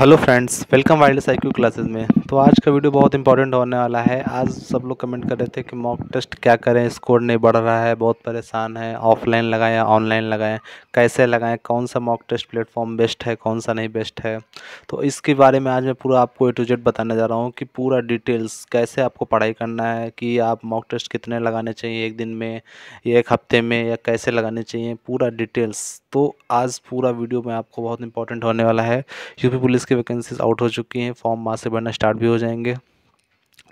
hello friends welcome wild cycle classes में तो आज का वीडियो बहुत इंपॉर्टेंट होने वाला है आज सब लोग कमेंट कर रहे थे कि मॉक टेस्ट क्या करें स्कोर नहीं बढ़ रहा है बहुत परेशान है ऑफलाइन लगाएं ऑनलाइन लगाएं कैसे लगाएं कौन सा मॉक टेस्ट प्लेटफॉर्म बेस्ट है कौन सा नहीं बेस्ट है तो इसके बारे में आज मैं पूरा आपको ए टू जेड बताने जा रहा हूँ कि पूरा डिटेल्स कैसे आपको पढ़ाई करना है कि आप मॉक टेस्ट कितने लगाने चाहिए एक दिन में या एक हफ्ते में या कैसे लगाने चाहिए पूरा डिटेल्स तो आज पूरा वीडियो में आपको बहुत इंपॉर्टेंट होने वाला है यूपी पुलिस की वैकेंसीज आउट हो चुकी हैं फॉर्म वहाँ से भरना स्टार्ट भी हो जाएंगे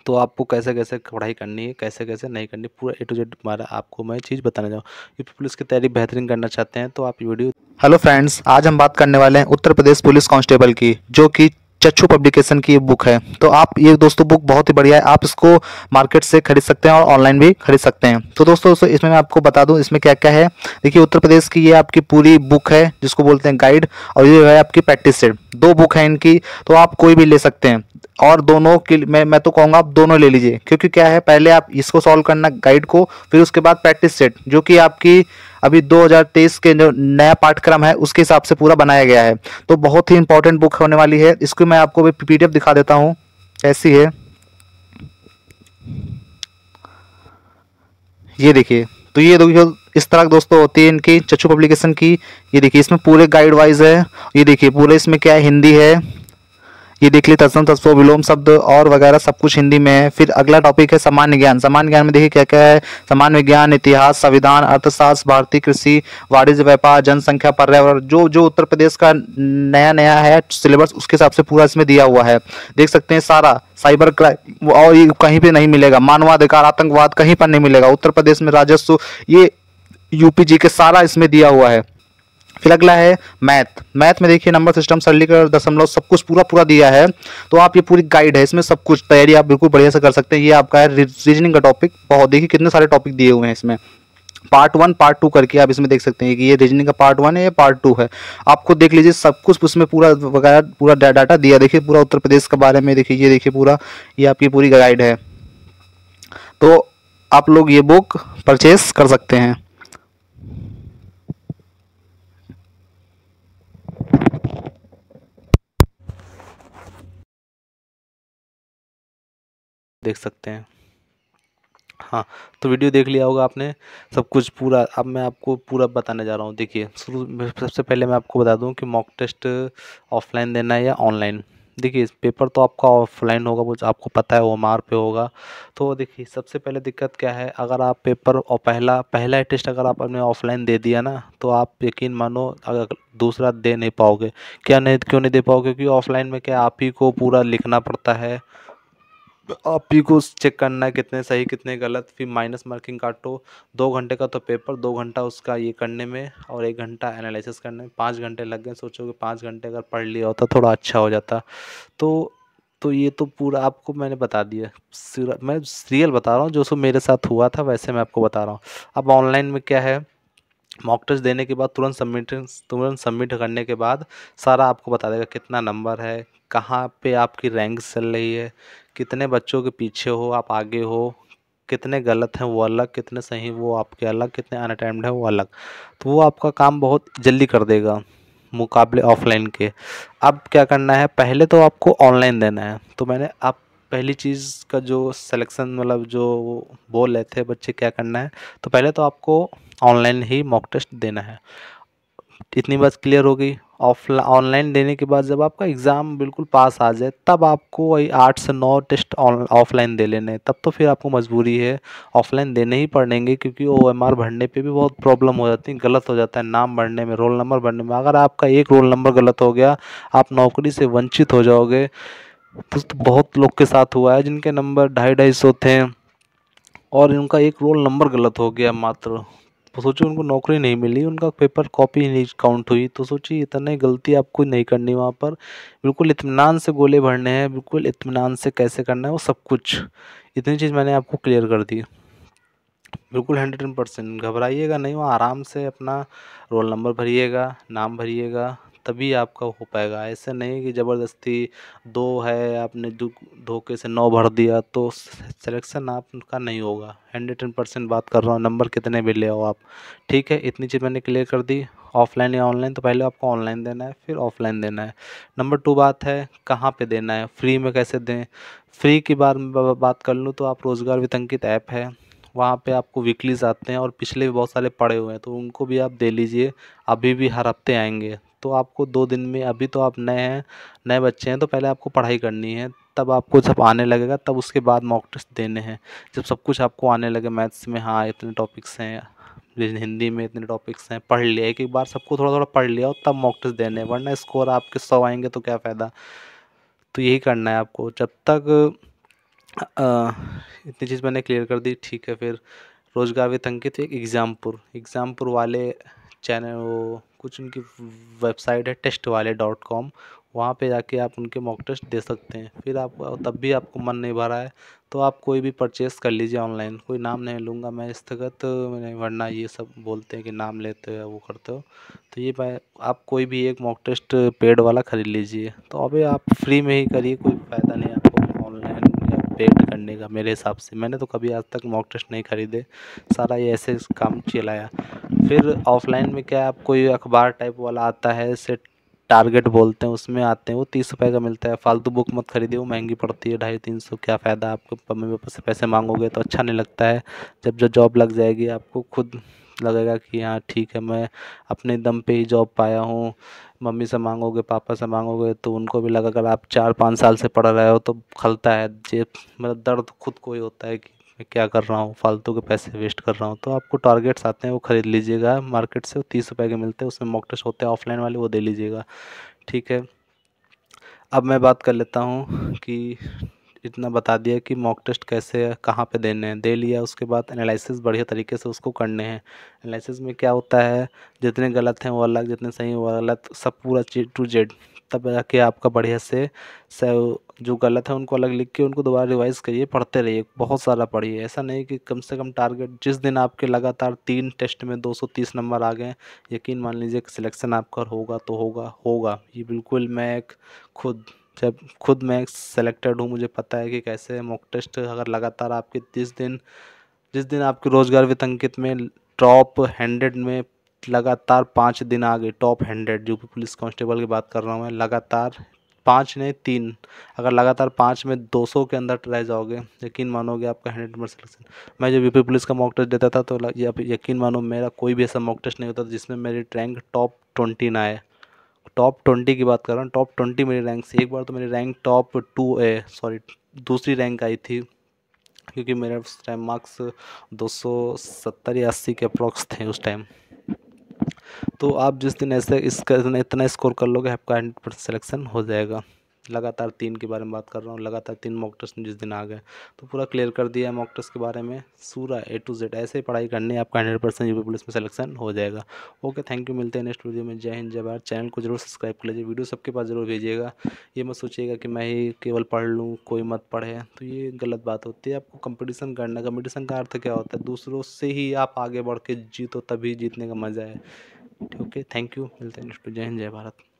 तो आपको कैसे कैसे पढ़ाई करनी है कैसे कैसे नहीं करनी पूरा ए टू जेड हमारा आपको मैं चीज़ बताने जाऊँ यूपी पुलिस की तैयारी बेहतरीन करना चाहते हैं तो आप वीडियो हेलो फ्रेंड्स आज हम बात करने वाले हैं उत्तर प्रदेश पुलिस कांस्टेबल की जो कि चच्छु पब्लिकेशन की ये बुक है तो आप ये दोस्तों बुक बहुत ही बढ़िया है आप इसको मार्केट से खरीद सकते हैं और ऑनलाइन भी खरीद सकते हैं तो दोस्तों दोस्तों इसमें मैं आपको बता दूं इसमें क्या क्या है देखिए उत्तर प्रदेश की ये आपकी पूरी बुक है जिसको बोलते हैं गाइड और ये है आपकी प्रैक्टिस सेट दो बुक है इनकी तो आप कोई भी ले सकते हैं और दोनों के मैं मैं तो कहूँगा आप दोनों ले लीजिए क्योंकि क्या है पहले आप इसको सॉल्व करना गाइड को फिर उसके बाद प्रैक्टिस सेट जो कि आपकी अभी 2023 के जो नया पाठ्यक्रम है उसके हिसाब से पूरा बनाया गया है तो बहुत ही इंपॉर्टेंट बुक होने वाली है इसकी मैं आपको भी पी दिखा देता हूँ ऐसी है ये देखिए तो ये देखिए इस तरह दोस्तों होती है इनकी चचू पब्लिकेशन की ये देखिए इसमें पूरे गाइड वाइज है ये देखिए पूरे इसमें क्या है हिंदी है ये देख ली तस्म तस्व विलोम शब्द और वगैरह सब कुछ हिंदी में है फिर अगला टॉपिक है सामान्य ज्ञान सामान्य ज्ञान में देखिए क्या क्या है सामान्य विज्ञान इतिहास संविधान अर्थशास्त्र भारतीय कृषि वाणिज्य व्यापार जनसंख्या पर्यावरण जो जो उत्तर प्रदेश का नया नया है सिलेबस उसके हिसाब से पूरा इसमें दिया हुआ है देख सकते हैं सारा साइबर क्राइम और ये कहीं पर नहीं मिलेगा मानवाधिकार आतंकवाद कहीं पर नहीं मिलेगा उत्तर प्रदेश में राजस्व ये यूपी जी के सारा इसमें दिया हुआ है फिर अगला है मैथ मैथ में देखिए नंबर सिस्टम सरलीकरण दशमलव सब कुछ पूरा पूरा दिया है तो आप ये पूरी गाइड है इसमें सब कुछ तैयारी आप बिल्कुल बढ़िया से कर सकते हैं ये आपका है रीजनिंग का टॉपिक बहुत देखिए कितने सारे टॉपिक दिए हुए हैं इसमें पार्ट वन पार्ट टू करके आप इसमें देख सकते हैं कि ये रीजनिंग का पार्ट वन है या पार्ट टू है आपको देख लीजिए सब कुछ उसमें पूरा वगैरह पूरा डाटा दिया देखिए पूरा उत्तर प्रदेश के बारे में देखिए ये देखिए पूरा ये आपकी पूरी गाइड है तो आप लोग ये बुक परचेस कर सकते हैं देख सकते हैं हाँ तो वीडियो देख लिया होगा आपने सब कुछ पूरा अब मैं आपको पूरा बताने जा रहा हूँ देखिए शुरू सबसे पहले मैं आपको बता दूँ कि मॉक टेस्ट ऑफलाइन देना है या ऑनलाइन देखिए पेपर तो आपका ऑफलाइन होगा वो आपको पता है वो मार पे होगा तो देखिए सबसे पहले दिक्कत क्या है अगर आप पेपर और पहला पहला टेस्ट अगर आप अपने ऑफलाइन दे दिया ना तो आप यकीन मानो अगर दूसरा दे नहीं पाओगे क्या नहीं क्यों नहीं दे पाओगे क्योंकि ऑफलाइन में क्या आप ही को पूरा लिखना पड़ता है आप ही को चेक करना है कितने सही कितने गलत फिर माइनस मार्किंग काटो दो घंटे का तो पेपर दो घंटा उसका ये करने में और एक घंटा एनालिसिस करने में पाँच घंटे लग गए सोचो कि पाँच घंटे अगर पढ़ लिया होता थोड़ा अच्छा हो जाता तो तो ये तो पूरा आपको मैंने बता दिया मैं रियल बता रहा हूँ जो सो मेरे साथ हुआ था वैसे मैं आपको बता रहा हूँ अब ऑनलाइन में क्या है मॉक टेस्ट देने के बाद तुरंत सबमिट तुरंत सबमिट करने के बाद सारा आपको बता देगा कितना नंबर है कहाँ पे आपकी रैंक चल रही है कितने बच्चों के पीछे हो आप आगे हो कितने गलत हैं वो अलग कितने सही वो आपके अलग कितने अनअटैम्प्ट हैं वो अलग तो वो आपका काम बहुत जल्दी कर देगा मुकाबले ऑफलाइन के अब क्या करना है पहले तो आपको ऑनलाइन देना है तो मैंने आप पहली चीज़ का जो सिलेक्शन मतलब जो बोल रहे थे बच्चे क्या करना है तो पहले तो आपको ऑनलाइन ही मॉक टेस्ट देना है इतनी बात क्लियर होगी ऑफ ऑनलाइन देने के बाद जब आपका एग्ज़ाम बिल्कुल पास आ जाए तब आपको वही आठ से नौ टेस्ट ऑफलाइन दे लेने तब तो फिर आपको मजबूरी है ऑफलाइन देने ही पड़ेंगे क्योंकि ओ एम आर भरने पर भी बहुत प्रॉब्लम हो जाती है गलत हो जाता है नाम भरने में रोल नंबर भरने में अगर आपका एक रोल नंबर गलत हो गया आप नौकरी से वंचित हो जाओगे तो बहुत लोग के साथ हुआ है जिनके नंबर ढाई ढाई सौ थे और उनका एक रोल नंबर गलत हो गया मात्र तो सोचो उनको नौकरी नहीं मिली उनका पेपर कॉपी नहीं काउंट हुई तो सोचिए इतनी गलती आपको नहीं करनी वहाँ पर बिल्कुल इतमान से गोले भरने हैं बिल्कुल इतमान से कैसे करना है वो सब कुछ इतनी चीज़ मैंने आपको क्लियर कर दी बिल्कुल हंड्रेड परसेंट घबराइएगा नहीं वहाँ आराम से अपना रोल नंबर भरिएगा नाम भरिएगा तभी आपका हो पाएगा ऐसे नहीं कि ज़बरदस्ती दो है आपने धोखे से नौ भर दिया तो सिलेक्शन आपका नहीं होगा हंड्रेड टेन परसेंट बात कर रहा हूँ नंबर कितने भी ले आओ आप ठीक है इतनी चीज़ मैंने क्लियर कर दी ऑफलाइन या ऑनलाइन तो पहले आपको ऑनलाइन देना है फिर ऑफलाइन देना है नंबर टू बात है कहाँ पर देना है फ्री में कैसे दें फ्री की बार बात कर लूँ तो आप रोज़गार वितंकित ऐप है वहाँ पे आपको वीकलीज आते हैं और पिछले भी बहुत सारे पड़े हुए हैं तो उनको भी आप दे लीजिए अभी भी हर हफ्ते आएंगे तो आपको दो दिन में अभी तो आप नए हैं नए बच्चे हैं तो पहले आपको पढ़ाई करनी है तब आपको जब आने लगेगा तब उसके बाद मॉक टेस्ट देने हैं जब सब कुछ आपको आने लगे मैथ्स में हाँ इतने टॉपिक्स हैं हिंदी में इतने टॉपिक्स हैं पढ़ लिया एक बार सबको थोड़ा थोड़ा पढ़ लिया और तब मॉक टेस्ट देने हैं वरना स्कोर आपके सौ आएंगे तो क्या फ़ायदा तो यही करना है आपको जब तक इतनी चीज़ मैंने क्लियर कर दी ठीक है फिर रोजगार वितंकित एक एग्ज़ामपुर एग्ज़ामपुर वाले चैनल वो कुछ उनकी वेबसाइट है टेस्ट वाले डॉट कॉम वहाँ पर जाके आप उनके मॉक टेस्ट दे सकते हैं फिर आप तब भी आपको मन नहीं भरा है तो आप कोई भी परचेस कर लीजिए ऑनलाइन कोई नाम नहीं लूँगा मैं स्थगत नहीं वरना ये सब बोलते हैं कि नाम लेते हो वो करते हो तो ये आप कोई भी एक मॉक टेस्ट पेड वाला ख़रीद लीजिए तो अभी आप फ्री में ही करिए कोई फ़ायदा नहीं आपको ऑनलाइन पेड करने का मेरे हिसाब से मैंने तो कभी आज तक मॉक टेस्ट नहीं ख़रीदे सारा ये ऐसे काम चलाया फिर ऑफलाइन में क्या आप कोई अखबार टाइप वाला आता है जैसे टारगेट बोलते हैं उसमें आते हैं वो तीस रुपये का मिलता है फालतू बुक मत खरीदे वो महंगी पड़ती है ढाई तीन सौ क्या फ़ायदा आपको मम्मी पापा से पैसे मांगोगे तो अच्छा नहीं लगता है जब जो जॉब लग जाएगी आपको खुद लगेगा कि हाँ ठीक है मैं अपने दम पे ही जॉब पाया हूँ मम्मी से मांगोगे पापा से मांगोगे तो उनको भी लगा अगर आप चार पाँच साल से पढ़ रहे हो तो खलता है जेब मतलब दर्द खुद को ही होता है कि मैं क्या कर रहा हूँ फालतू के पैसे वेस्ट कर रहा हूँ तो आपको टारगेट्स आते हैं वो ख़रीद लीजिएगा मार्केट से तीस रुपये के मिलते हैं उसमें मॉक टेस्ट होते हैं ऑफलाइन वाले वो दे लीजिएगा ठीक है अब मैं बात कर लेता हूँ कि इतना बता दिया कि मॉक टेस्ट कैसे कहाँ पे देने हैं दे लिया उसके बाद एनालिसिस बढ़िया तरीके से उसको करने हैं एनालिसिस में क्या होता है जितने गलत हैं वो अलग जितने सही हैं वो गलत सब पूरा टू जेड तब जाके आपका बढ़िया से जो गलत है उनको अलग लिख के उनको दोबारा रिवाइज़ करिए पढ़ते रहिए बहुत सारा पढ़िए ऐसा नहीं कि कम से कम टारगेट जिस दिन आपके लगातार तीन टेस्ट में 230 नंबर आ गए यकीन मान लीजिए कि सिलेक्शन आपका होगा तो होगा होगा ये बिल्कुल मैं एक खुद जब खुद मैं सेलेक्टेड हूँ मुझे पता है कि कैसे मॉक टेस्ट अगर लगातार आपके जिस दिन जिस दिन आपके रोज़गार वितंकित में टॉप हंड्रेड में लगातार पाँच दिन आ गए top hundred UP police constable की बात कर रहा हूँ मैं लगातार पाँच नहीं तीन अगर लगातार पाँच में दो सौ के अंदर रह जाओगे यकीन मानोगे आपका हंड्रेड नंबर सिलेक्शन मैं जब यूपी पुलिस का मॉक टेस्ट देता था तो यकीन मानो मेरा कोई भी ऐसा मॉक टेस्ट नहीं होता जिसमें मेरी रैंक टॉप ट्वेंटी ना आए टॉप ट्वेंटी की बात कर रहा हूँ टॉप ट्वेंटी मेरी रैंक से एक बार तो मेरी rank top two uh sorry दूसरी रैंक आई थी क्योंकि मेरे उस टाइम मार्क्स दो सौ सत्तर या अस्सी के अप्रॉक्स थे उस टाइम तो आप जिस दिन ऐसे इसका इतना स्कोर कर लोगे आपका हंड्रेड परसेंट सिलेक्शन हो जाएगा लगातार तीन के बारे में बात कर रहा हूँ लगातार तीन मॉक टेस्ट जिस दिन आ गए तो पूरा क्लियर कर दिया मॉक टेस्ट के बारे में सूरा ए टू जेड ऐसे ही पढ़ाई करनी आपका हंड्रेड परसेंट पी पुलिस में सिलेक्शन हो जाएगा ओके थैंक यू मिलते हैं नेक्स्ट वीडियो में जय हिंद जय भारत चैनल को जरूर सब्सक्राइब कर लीजिए वीडियो सबके पास जरूर भेजिएगा ये मत सोचिएगा कि मैं ही केवल पढ़ लूँ कोई मत पढ़े तो ये गलत बात होती है आपको कंपटीशन करना कंपटीशन का अर्थ क्या होता है दूसरों से ही आप आगे बढ़ के जीतो तभी जीतने का मज़ा है ओके थैंक यू मिलते हैं नेक्स्ट जय हिंद जय भारत